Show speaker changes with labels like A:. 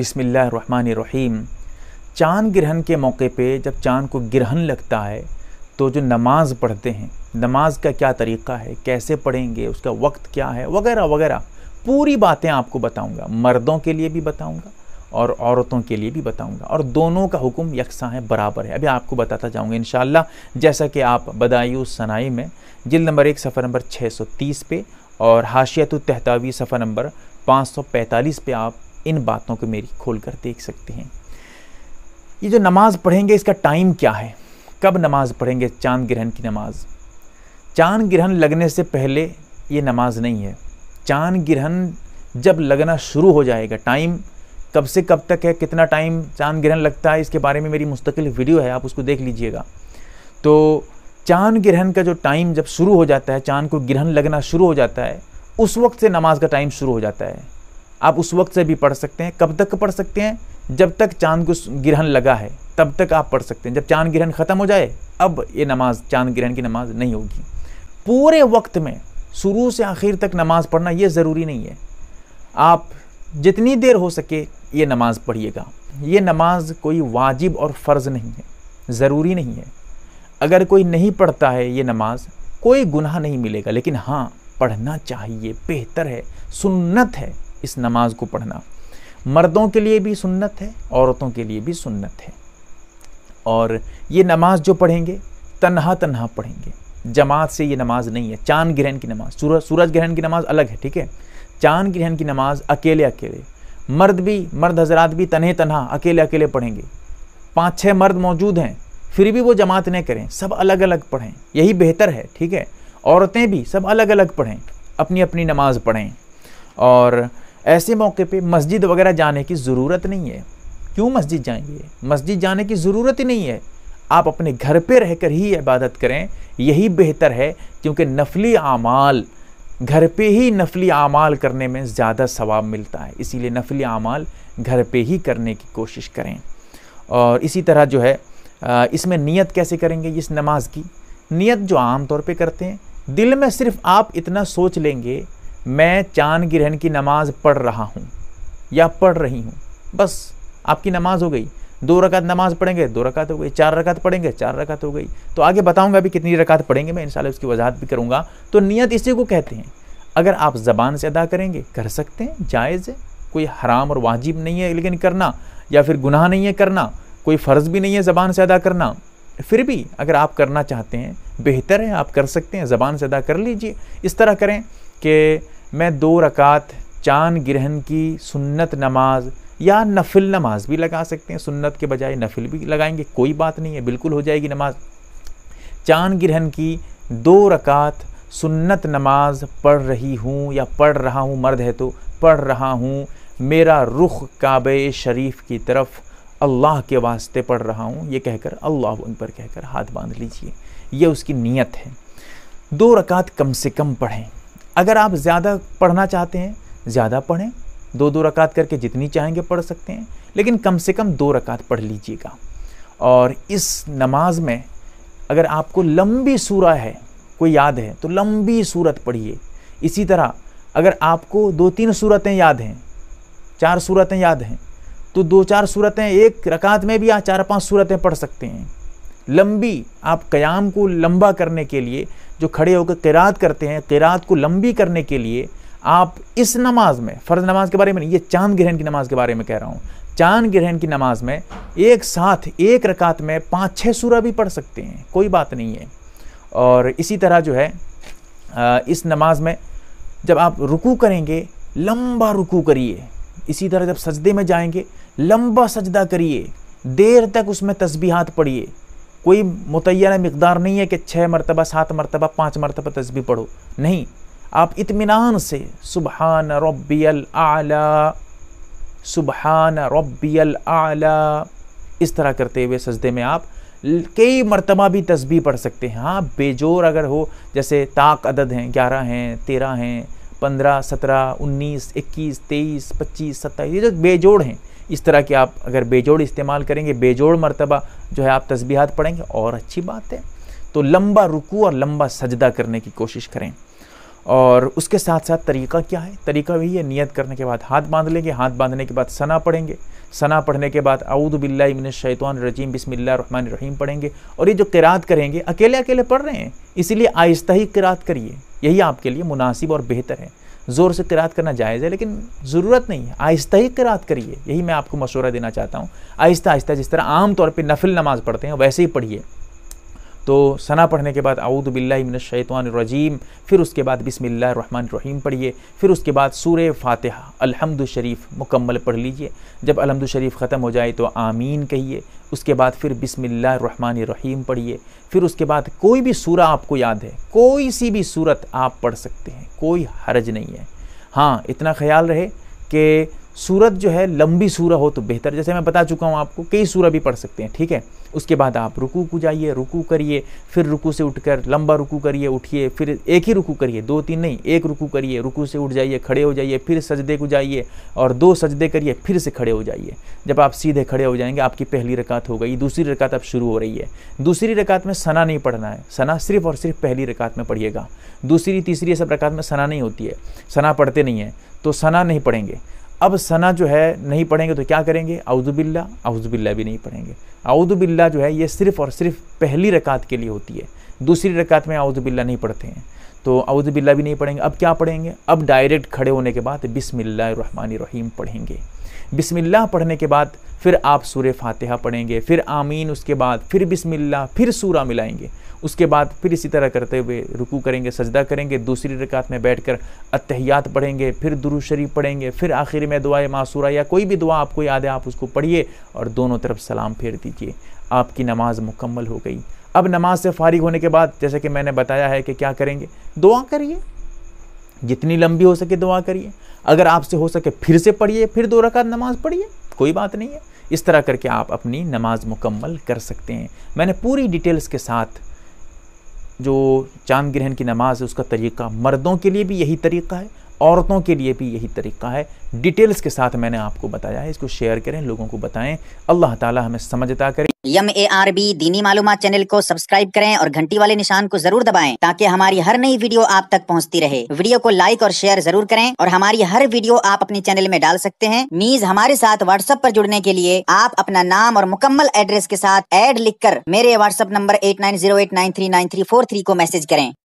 A: बिसमीम चाँद ग्रहण के मौके पे जब चाँद को ग्रहण लगता है तो जो नमाज़ पढ़ते हैं नमाज का क्या तरीका है कैसे पढ़ेंगे उसका वक्त क्या है वगैरह वगैरह पूरी बातें आपको बताऊंगा मर्दों के लिए भी बताऊंगा और औरतों के लिए भी बताऊंगा और दोनों का हुक्म यकसां है बराबर है अभी आपको बताता जाऊंगा इन जैसा कि आप बदायूँ सनाई में जिल नंबर एक सफ़र नंबर 630 पे और हाशियत तहतावी सफ़र नंबर 545 पे आप इन बातों को मेरी खोल कर देख सकते हैं ये जो नमाज़ पढ़ेंगे इसका टाइम क्या है कब नमाज़ पढ़ेंगे चांद ग्रहण की नमाज़ चांद ग्रहण लगने से पहले ये नमाज़ नहीं है चांद ग्रहण जब लगना शुरू हो जाएगा टाइम कब से कब तक है कितना टाइम चांद ग्रहण लगता है इसके बारे में मेरी मुस्तकिल वीडियो है आप उसको देख लीजिएगा तो चांद ग्रहण का जो टाइम जब शुरू हो जाता है चांद को ग्रहण लगना शुरू हो जाता है उस वक्त से नमाज का टाइम शुरू हो जाता है आप उस वक्त से भी पढ़ सकते हैं कब तक पढ़ सकते हैं जब तक चांद को ग्रहण लगा है तब तक आप पढ़ सकते हैं जब चांद ग्रहण ख़त्म हो जाए अब ये नमाज चांद ग्रहण की नमाज नहीं होगी पूरे वक्त में शुरू से आखिर तक नमाज पढ़ना ये ज़रूरी नहीं है आप जितनी देर हो सके ये नमाज़ पढ़िएगा ये नमाज कोई वाजिब और फ़र्ज़ नहीं है ज़रूरी नहीं है अगर कोई नहीं पढ़ता है ये नमाज कोई गुनाह नहीं मिलेगा लेकिन हाँ पढ़ना चाहिए बेहतर है सुन्नत है इस नमाज को पढ़ना मर्दों के लिए भी सुन्नत है औरतों के लिए भी सुन्नत है और ये नमाज जो पढ़ेंगे तन्हा तन्हा पढ़ेंगे जमात से ये नमाज नहीं है चांद ग्रहण की नमाज सूरज सूरज ग्रहण की नमाज अलग है ठीक है चांद ग्रहण की नमाज अकेले अकेले मर्द भी मर्द हजरात भी तनह तन्हा अकेले अकेले पढ़ेंगे पाँच छः मर्द मौजूद हैं फिर भी वो जमात नहीं करें सब अलग अलग पढ़ें यही बेहतर है ठीक है औरतें भी सब अलग अलग पढ़ें अपनी अपनी नमाज पढ़ें और ऐसे मौके पे मस्जिद वगैरह जाने की ज़रूरत नहीं है क्यों मस्जिद जाएंगे मस्जिद जाने की ज़रूरत ही नहीं है आप अपने घर पे रहकर ही इबादत करें यही बेहतर है क्योंकि नफली आमाल घर पे ही नफली आमाल करने में ज़्यादा सवाब मिलता है इसीलिए नफली आमाल घर पे ही करने की कोशिश करें और इसी तरह जो है इसमें नियत कैसे करेंगे इस नमाज की नियत जो आम तौर पे करते हैं दिल में सिर्फ आप इतना सोच लेंगे मैं चांद ग्रहण की नमाज़ पढ़ रहा हूँ या पढ़ रही हूँ बस आपकी नमाज हो गई दो रकात नमाज पढ़ेंगे दो रकात हो गई चार रकात पढ़ेंगे चार रकात हो गई तो आगे बताऊंगा भी कितनी रकात पढ़ेंगे मैं इंशाल्लाह उसकी वजाहत भी करूँगा तो नियत इसी को कहते हैं अगर आप ज़बान से अदा करेंगे कर सकते हैं जायज़ है कोई हराम और वाजिब नहीं है लेकिन करना या फिर गुनाह नहीं है करना कोई फ़र्ज़ भी नहीं है ज़बान से अदा करना फिर भी अगर आप करना चाहते हैं बेहतर है आप कर सकते हैं ज़बान से अदा कर लीजिए इस तरह करें कि मैं दो रकात चाँद ग्रहण की सुन्नत नमाज या नफिल नमाज भी लगा सकते हैं सुन्नत के बजाय नफिल भी लगाएंगे कोई बात नहीं है बिल्कुल हो जाएगी नमाज चाँद ग्रहण की दो रकात सुन्नत नमाज पढ़ रही हूँ या पढ़ रहा हूँ मर्द है तो पढ़ रहा हूँ मेरा रुख काब शरीफ की तरफ अल्लाह के वास्ते पढ़ रहा हूँ ये कहकर अल्लाह पर कहकर हाथ बांध लीजिए यह उसकी नीयत है दो रकात कम से कम पढ़ें अगर आप ज़्यादा पढ़ना चाहते हैं ज़्यादा पढ़ें दो दो रकात करके जितनी चाहेंगे पढ़ सकते हैं लेकिन कम से कम दो रकात पढ़ लीजिएगा और इस नमाज में अगर आपको लंबी सूरा है कोई याद है तो लंबी सूरत पढ़िए इसी तरह अगर आपको दो तीन सूरतें याद हैं चार सूरतें याद हैं तो दो चार सूरतें एक रकात में भी आप चार पांच सूरतें पढ़ सकते हैं लंबी आप क़याम को लंबा करने के लिए जो खड़े होकर किरात करते हैं किरात को लंबी करने के लिए आप इस नमाज में फ़र्ज़ नमाज के बारे में नहीं ये चांद ग्रहण की नमाज के बारे में कह रहा हूँ चांद ग्रहण की नमाज में एक साथ एक रकात में पाँच छः सूरा भी पढ़ सकते हैं कोई बात नहीं है और इसी तरह जो है इस नमाज में जब आप रुकू करेंगे लंबा रुकू करिए इसी तरह जब सजदे में जाएंगे लंबा सजदा करिए देर तक उसमें तस्बीहात पढ़िए कोई मुतन मकदार नहीं है कि छः मरतबा सात मरतबा पाँच मरतबा तस्वीर पढ़ो नहीं आप इतमान से सुबहान रबियल आला सुबहान रबियल आला इस तरह करते हुए सजदे में आप कई मरतबा भी तस्वीर पढ़ सकते हैं हाँ बेजोर अगर हो जैसे ताक अदद हैं ग्यारह हैं तेरह हैं पंद्रह सत्रह उन्नीस इक्कीस तेईस पच्चीस सत्ताईस ये जो बेजोड़ हैं इस तरह के आप अगर बेजोड़ इस्तेमाल करेंगे बेजोड़ मरतबा जो है आप तस्बीहात पढ़ेंगे और अच्छी बात है तो लंबा रुकू और लंबा सजदा करने की कोशिश करें और उसके साथ साथ तरीका क्या है तरीका भी है नियत करने के बाद हाथ बांध लेंगे हाथ बांधने के बाद सना पढ़ेंगे सना पढ़ने के बाद आऊदबिल्लिमिन शैतान रजीम बिसमिल्लामान रहीम पढ़ेंगे और ये जो किरात करेंगे अकेले अकेले पढ़ रहे हैं इसीलिए आहिस्ता ही किरात करिए यही आपके लिए मुनासिब और बेहतर है ज़ोर से किरात करना जायज़ है लेकिन ज़रूरत नहीं है आहिस्ता ही किरात करिए यही मैं आपको मशवरा देना चाहता हूँ आहिस्ता आहिस्ता जिस तरह आम तौर पर नफिल नमाज़ पढ़ते हैं वैसे ही पढ़िए तो सना पढ़ने के बाद आऊद बिल्लाशैतवानरजीम फिर उसके बाद बिसमिल्लाहमान रहीम पढ़िए फिर उसके बाद सूर फातहा अलहमद शरीफ मुकम्मल पढ़ लीजिए जब अलहमद शरीफ ख़त्म हो जाए तो आमीन कहिए उसके बाद फिर बिसमिल्लाहमान रहीम पढ़िए फिर उसके बाद कोई भी सूर आपको याद है कोई सी भी सूरत आप पढ़ सकते हैं कोई हरज नहीं है हाँ इतना ख्याल रहे कि सूरत जो है लंबी सूरह हो तो बेहतर जैसे मैं बता चुका हूँ आपको कई सूरह भी पढ़ सकते हैं ठीक है उसके बाद आप रुकू को जाइए रुकू करिए फिर रुकू से उठकर लंबा रुकू करिए उठिए फिर एक ही रुकू करिए दो तीन नहीं एक रुकू करिए रुकू से उठ जाइए खड़े हो जाइए फिर सजदे को जाइए और दो सजदे करिए फिर से खड़े हो जाइए जब आप सीधे खड़े हो जाएंगे आपकी पहली रकात हो गई दूसरी रकात अब शुरू हो रही है दूसरी रकात में सना नहीं पढ़ना है सना सिर्फ और सिर्फ पहली रकात में पढ़िएगा दूसरी तीसरी सब रकात में सना नहीं होती है सना पढ़ते नहीं है तो सना नहीं पढ़ेंगे अब सना जो है नहीं पढ़ेंगे तो क्या करेंगे आउदुबिल्ला आउदुबिल्ला भी नहीं पढ़ेंगे आउदुबिल्ला जो है ये सिर्फ़ और सिर्फ पहली रकात के लिए होती है दूसरी रकात में आउदुबिल्ला नहीं पढ़ते हैं तो आउदुबिल्ला भी नहीं पढ़ेंगे अब क्या पढ़ेंगे अब डायरेक्ट खड़े होने के बाद रहीम पढ़ेंगे बिसमिल्ला पढ़ने के बाद फिर आप सूर्य फातिहा पढ़ेंगे फिर आमीन उसके बाद फिर बिसमिल्ला फिर सूरा मिलाएंगे उसके बाद फिर इसी तरह करते हुए रुकू करेंगे सजदा करेंगे दूसरी रकात में बैठ कर अतहियात पढ़ेंगे फिर दुरू शरीफ पढ़ेंगे फिर आखिर में दुआ मासूरा या कोई भी दुआ आपको याद है आप उसको पढ़िए और दोनों तरफ सलाम फेर दीजिए आपकी नमाज मुकम्मल हो गई अब नमाज से फारिग होने के बाद जैसे कि मैंने बताया है कि क्या करेंगे दुआ करिए जितनी लंबी हो सके दुआ करिए अगर आपसे हो सके फिर से पढ़िए फिर दो रकात नमाज पढ़िए कोई बात नहीं है इस तरह करके आप अपनी नमाज मुकम्मल कर सकते हैं मैंने पूरी डिटेल्स के साथ जो चांद ग्रहण की नमाज है उसका तरीक़ा मर्दों के लिए भी यही तरीक़ा है औरतों के लिए भी यही तरीका है डिटेल्स के साथ मैंने आपको बताया है इसको शेयर करें लोगों को बताएं अल्लाह ताला हमें समझता करें यम ए आर बी दीनी मालूम चैनल को सब्सक्राइब करें और घंटी वाले निशान को जरूर दबाएं ताकि हमारी हर नई वीडियो आप तक पहुंचती रहे वीडियो को लाइक और शेयर जरूर करें और हमारी हर वीडियो आप अपने चैनल में डाल सकते हैं मीज हमारे साथ व्हाट्सएप पर जुड़ने के लिए आप अपना नाम और मुकम्मल एड्रेस के साथ एड लिखकर मेरे WhatsApp number eight nine zero eight nine three nine three four three को मैसेज करें